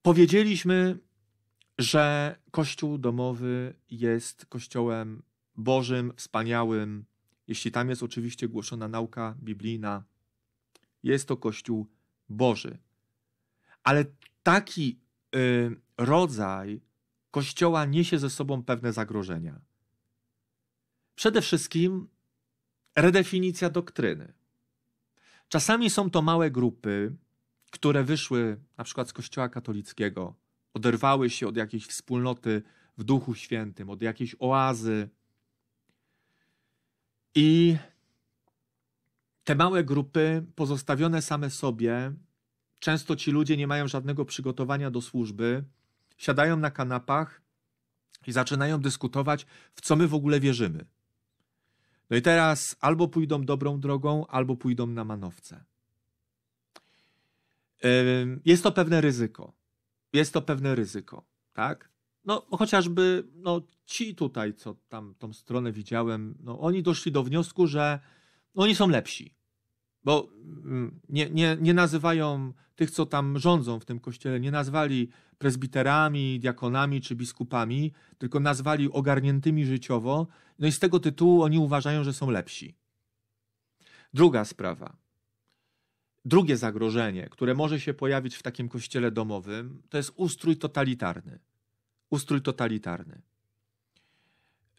Powiedzieliśmy, że Kościół domowy jest Kościołem Bożym, wspaniałym, jeśli tam jest oczywiście głoszona nauka biblijna. Jest to Kościół Boży. Ale taki y, rodzaj Kościoła niesie ze sobą pewne zagrożenia. Przede wszystkim redefinicja doktryny. Czasami są to małe grupy, które wyszły na przykład z Kościoła katolickiego, oderwały się od jakiejś wspólnoty w Duchu Świętym, od jakiejś oazy. I te małe grupy, pozostawione same sobie, często ci ludzie nie mają żadnego przygotowania do służby, siadają na kanapach i zaczynają dyskutować, w co my w ogóle wierzymy. No i teraz albo pójdą dobrą drogą, albo pójdą na manowce. Jest to pewne ryzyko. Jest to pewne ryzyko, tak? No, chociażby no, ci tutaj, co tam tą stronę widziałem, no, oni doszli do wniosku, że oni są lepsi. Bo mm, nie, nie, nie nazywają tych, co tam rządzą w tym kościele, nie nazwali prezbiterami, diakonami czy biskupami, tylko nazwali ogarniętymi życiowo. No i z tego tytułu oni uważają, że są lepsi. Druga sprawa. Drugie zagrożenie, które może się pojawić w takim kościele domowym, to jest ustrój totalitarny. Ustrój totalitarny.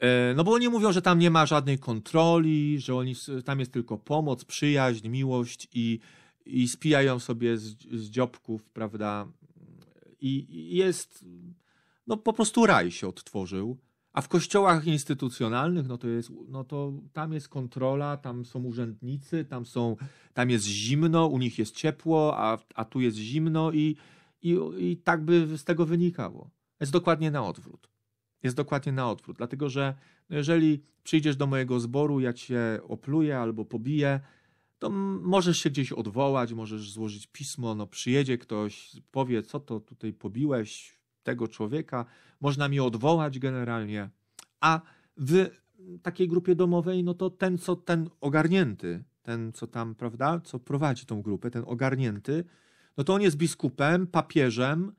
E, no bo oni mówią, że tam nie ma żadnej kontroli, że oni, tam jest tylko pomoc, przyjaźń, miłość i, i spijają sobie z, z dziobków, prawda? I, i jest, no po prostu raj się odtworzył. A w kościołach instytucjonalnych, no to, jest, no to tam jest kontrola, tam są urzędnicy, tam, są, tam jest zimno, u nich jest ciepło, a, a tu jest zimno i, i, i tak by z tego wynikało. Jest dokładnie na odwrót. Jest dokładnie na odwrót, dlatego że jeżeli przyjdziesz do mojego zboru, ja cię opluję albo pobiję, to możesz się gdzieś odwołać, możesz złożyć pismo, no przyjedzie ktoś, powie, co to tutaj pobiłeś, tego człowieka, można mi odwołać generalnie, a w takiej grupie domowej, no to ten, co ten ogarnięty, ten, co tam, prawda, co prowadzi tą grupę, ten ogarnięty, no to on jest biskupem, papieżem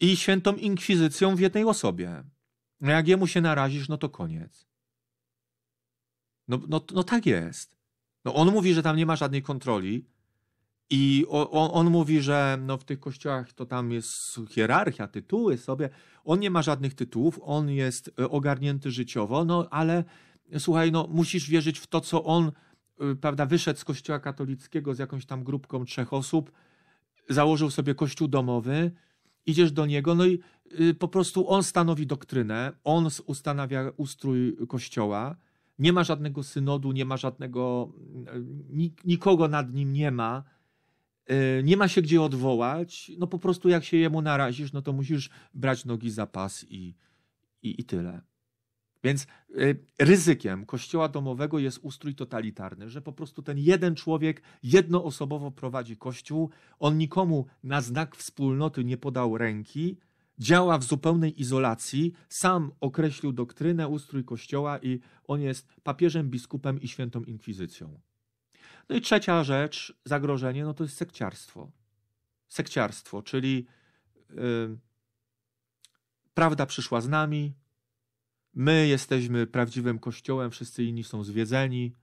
i świętą inkwizycją w jednej osobie. No jak jemu się narazisz, no to koniec. No, no, no tak jest. No on mówi, że tam nie ma żadnej kontroli, i on, on, mówi, że no w tych kościołach to tam jest hierarchia, tytuły sobie. On nie ma żadnych tytułów, on jest e, ogarnięty życiowo, no ale słuchaj, no musisz wierzyć w to, co on, e, prawda, wyszedł z kościoła katolickiego z jakąś tam grupką trzech osób, założył sobie kościół domowy, idziesz do niego, no i y, po prostu on stanowi doktrynę, on ustanawia ustrój kościoła. Nie ma żadnego synodu, nie ma żadnego, nikogo nad nim nie ma Y, nie ma się gdzie odwołać, no po prostu jak się jemu narazisz, no to musisz brać nogi za pas i, i, i tyle. Więc y, ryzykiem kościoła domowego jest ustrój totalitarny, że po prostu ten jeden człowiek jednoosobowo prowadzi kościół, on nikomu na znak wspólnoty nie podał ręki, działa w zupełnej izolacji, sam określił doktrynę, ustrój kościoła i on jest papieżem, biskupem i świętą inkwizycją. No i trzecia rzecz, zagrożenie, no to jest sekciarstwo. Sekciarstwo, czyli yy, prawda przyszła z nami, my jesteśmy prawdziwym kościołem, wszyscy inni są zwiedzeni,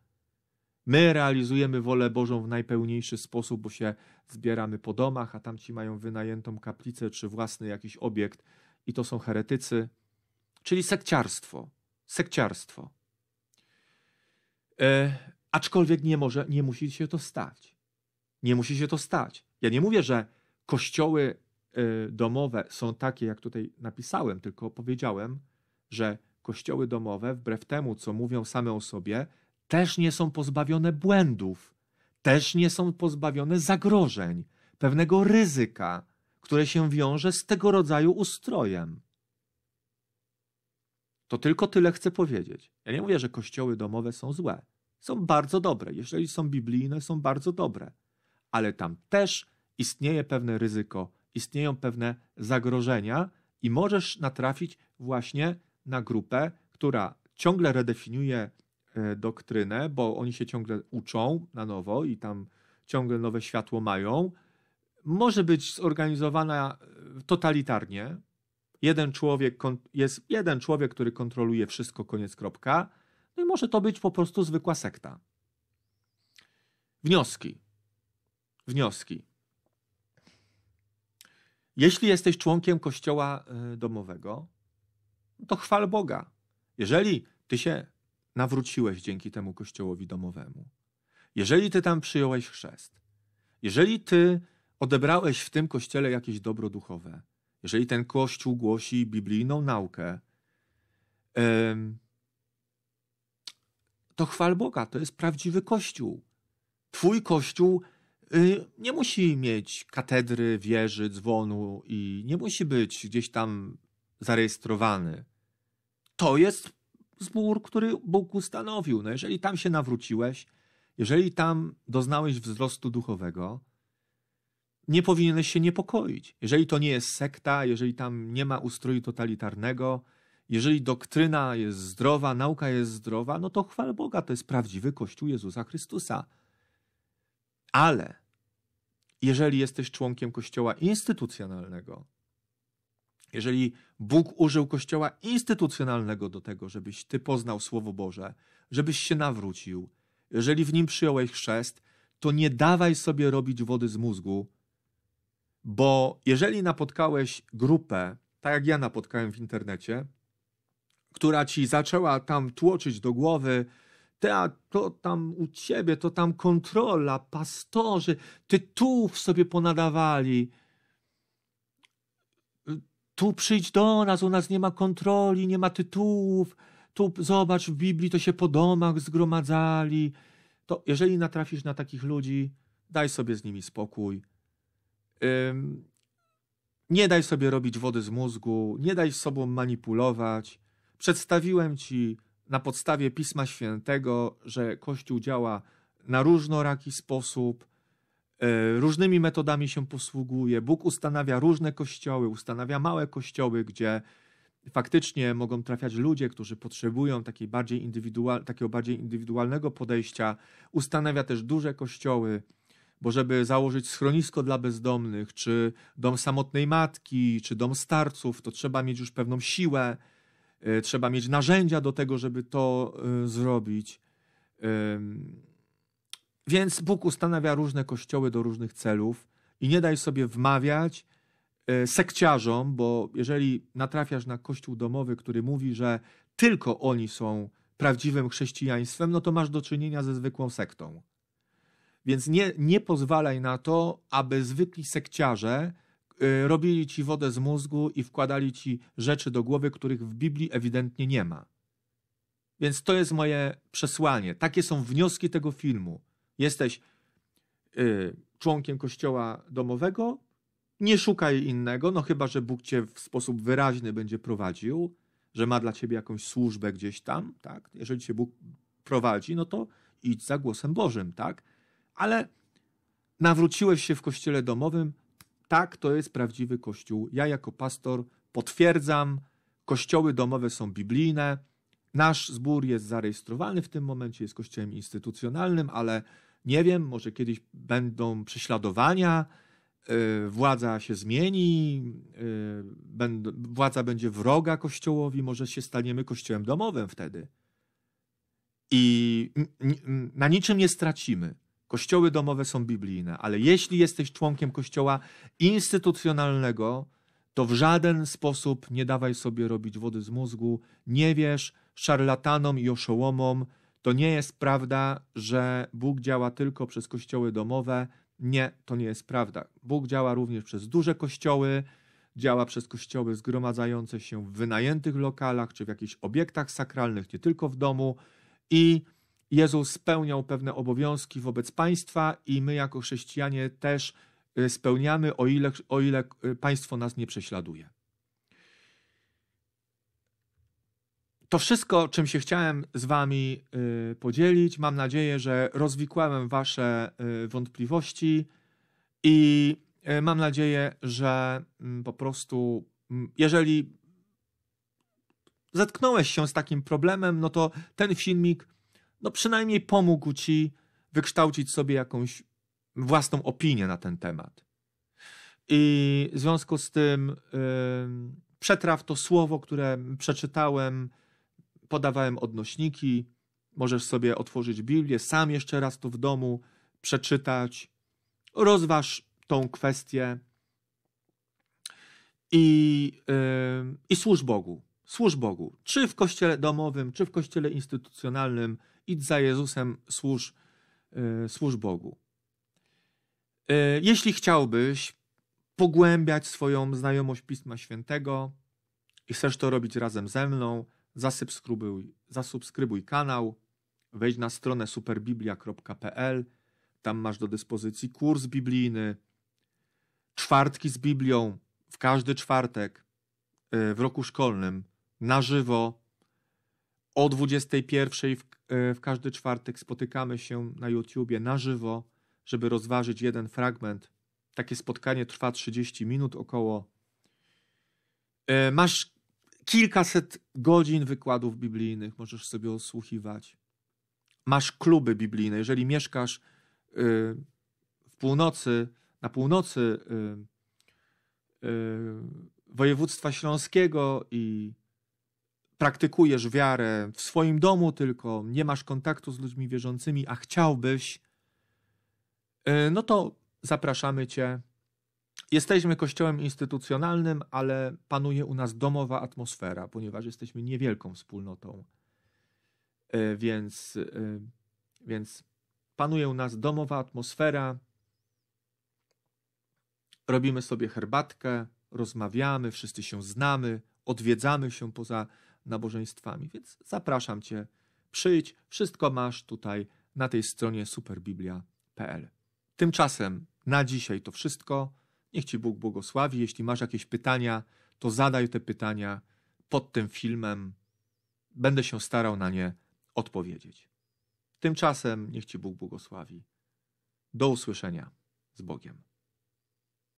my realizujemy wolę Bożą w najpełniejszy sposób, bo się zbieramy po domach, a tamci mają wynajętą kaplicę czy własny jakiś obiekt i to są heretycy, czyli sekciarstwo. Sekciarstwo. Yy Aczkolwiek nie, może, nie musi się to stać. Nie musi się to stać. Ja nie mówię, że kościoły y, domowe są takie, jak tutaj napisałem, tylko powiedziałem, że kościoły domowe, wbrew temu, co mówią same o sobie, też nie są pozbawione błędów, też nie są pozbawione zagrożeń, pewnego ryzyka, które się wiąże z tego rodzaju ustrojem. To tylko tyle chcę powiedzieć. Ja nie mówię, że kościoły domowe są złe są bardzo dobre. Jeżeli są biblijne, są bardzo dobre. Ale tam też istnieje pewne ryzyko, istnieją pewne zagrożenia i możesz natrafić właśnie na grupę, która ciągle redefiniuje e, doktrynę, bo oni się ciągle uczą na nowo i tam ciągle nowe światło mają. Może być zorganizowana e, totalitarnie. Jeden człowiek jest jeden człowiek, który kontroluje wszystko, koniec kropka no i może to być po prostu zwykła sekta. Wnioski. Wnioski. Jeśli jesteś członkiem kościoła e, domowego, to chwal Boga. Jeżeli ty się nawróciłeś dzięki temu kościołowi domowemu, jeżeli ty tam przyjąłeś chrzest, jeżeli ty odebrałeś w tym kościele jakieś dobro duchowe, jeżeli ten kościół głosi biblijną naukę, to chwal Boga, to jest prawdziwy kościół. Twój kościół y, nie musi mieć katedry, wieży, dzwonu i nie musi być gdzieś tam zarejestrowany. To jest zbór, który Bóg ustanowił. No jeżeli tam się nawróciłeś, jeżeli tam doznałeś wzrostu duchowego, nie powinieneś się niepokoić. Jeżeli to nie jest sekta, jeżeli tam nie ma ustroju totalitarnego, jeżeli doktryna jest zdrowa, nauka jest zdrowa, no to chwal Boga, to jest prawdziwy Kościół Jezusa Chrystusa. Ale jeżeli jesteś członkiem Kościoła instytucjonalnego, jeżeli Bóg użył Kościoła instytucjonalnego do tego, żebyś ty poznał Słowo Boże, żebyś się nawrócił, jeżeli w nim przyjąłeś chrzest, to nie dawaj sobie robić wody z mózgu, bo jeżeli napotkałeś grupę, tak jak ja napotkałem w internecie, która ci zaczęła tam tłoczyć do głowy, te, a to tam u ciebie, to tam kontrola, pastorzy, tytułów sobie ponadawali. Tu przyjdź do nas, u nas nie ma kontroli, nie ma tytułów. Tu zobacz, w Biblii to się po domach zgromadzali. To jeżeli natrafisz na takich ludzi, daj sobie z nimi spokój. Ym, nie daj sobie robić wody z mózgu, nie daj sobą manipulować. Przedstawiłem Ci na podstawie Pisma Świętego, że Kościół działa na różnoraki sposób, e, różnymi metodami się posługuje. Bóg ustanawia różne kościoły, ustanawia małe kościoły, gdzie faktycznie mogą trafiać ludzie, którzy potrzebują takiej bardziej indywidual, takiego bardziej indywidualnego podejścia. Ustanawia też duże kościoły, bo żeby założyć schronisko dla bezdomnych, czy dom samotnej matki, czy dom starców, to trzeba mieć już pewną siłę, Y, trzeba mieć narzędzia do tego, żeby to y, zrobić. Więc Bóg ustanawia różne kościoły do różnych celów i nie daj sobie wmawiać y, sekciarzom, bo jeżeli natrafiasz na kościół domowy, który mówi, że tylko oni są prawdziwym chrześcijaństwem, no to masz do czynienia ze zwykłą sektą. Więc nie, nie pozwalaj na to, aby zwykli sekciarze Y, robili ci wodę z mózgu i wkładali ci rzeczy do głowy, których w Biblii ewidentnie nie ma. Więc to jest moje przesłanie. Takie są wnioski tego filmu. Jesteś y, członkiem kościoła domowego, nie szukaj innego, no chyba, że Bóg cię w sposób wyraźny będzie prowadził, że ma dla ciebie jakąś służbę gdzieś tam, tak? Jeżeli cię Bóg prowadzi, no to idź za głosem Bożym, tak? Ale nawróciłeś się w kościele domowym, tak, to jest prawdziwy kościół. Ja jako pastor potwierdzam, kościoły domowe są biblijne. Nasz zbór jest zarejestrowany w tym momencie, jest kościołem instytucjonalnym, ale nie wiem, może kiedyś będą prześladowania, y, władza się zmieni, y, władza będzie wroga kościołowi, może się staniemy kościołem domowym wtedy. I na niczym nie stracimy. Kościoły domowe są biblijne, ale jeśli jesteś członkiem kościoła instytucjonalnego, to w żaden sposób nie dawaj sobie robić wody z mózgu, nie wiesz szarlatanom i oszołomom. To nie jest prawda, że Bóg działa tylko przez kościoły domowe. Nie, to nie jest prawda. Bóg działa również przez duże kościoły, działa przez kościoły zgromadzające się w wynajętych lokalach czy w jakichś obiektach sakralnych, nie tylko w domu i Jezus spełniał pewne obowiązki wobec państwa i my jako chrześcijanie też y, spełniamy, o ile, o ile y, państwo nas nie prześladuje. To wszystko, czym się chciałem z Wami y, podzielić. Mam nadzieję, że rozwikłałem Wasze wątpliwości i mam nadzieję, że mm, po prostu, mm, jeżeli zetknąłeś się z takim problemem, no to ten filmik no przynajmniej pomógł ci wykształcić sobie jakąś własną opinię na ten temat. I w związku z tym yy, przetraw to słowo, które przeczytałem, podawałem odnośniki. Możesz sobie otworzyć Biblię, sam jeszcze raz to w domu przeczytać. Rozważ tą kwestię i, yy, i służ Bogu. Służ Bogu, czy w kościele domowym, czy w kościele instytucjonalnym, idź za Jezusem, służ, y, służ Bogu. Y, jeśli chciałbyś pogłębiać swoją znajomość Pisma Świętego i chcesz to robić razem ze mną, zasubskrybuj, zasubskrybuj kanał, wejdź na stronę superbiblia.pl, tam masz do dyspozycji kurs biblijny, czwartki z Biblią, w każdy czwartek y, w roku szkolnym, na żywo, o 21 w, e, w każdy czwartek spotykamy się na YouTubie na żywo, żeby rozważyć jeden fragment. Takie spotkanie trwa 30 minut około. E, masz kilkaset godzin wykładów biblijnych, możesz sobie osłuchiwać. Masz kluby biblijne. Jeżeli mieszkasz e, w północy, na północy województwa śląskiego i praktykujesz wiarę w swoim domu tylko, nie masz kontaktu z ludźmi wierzącymi, a chciałbyś, y, no to zapraszamy Cię. Jesteśmy kościołem instytucjonalnym, ale panuje u nas domowa atmosfera, ponieważ jesteśmy niewielką wspólnotą. Y, więc, y, więc panuje u nas domowa atmosfera. Robimy sobie herbatkę, rozmawiamy, wszyscy się znamy, odwiedzamy się poza nabożeństwami. Więc zapraszam Cię, przyjdź, wszystko masz tutaj na tej stronie superbiblia.pl. Tymczasem na dzisiaj to wszystko. Niech Ci Bóg błogosławi. Jeśli masz jakieś pytania, to zadaj te pytania pod tym filmem. Będę się starał na nie odpowiedzieć. Tymczasem niech Ci Bóg błogosławi. Do usłyszenia z Bogiem.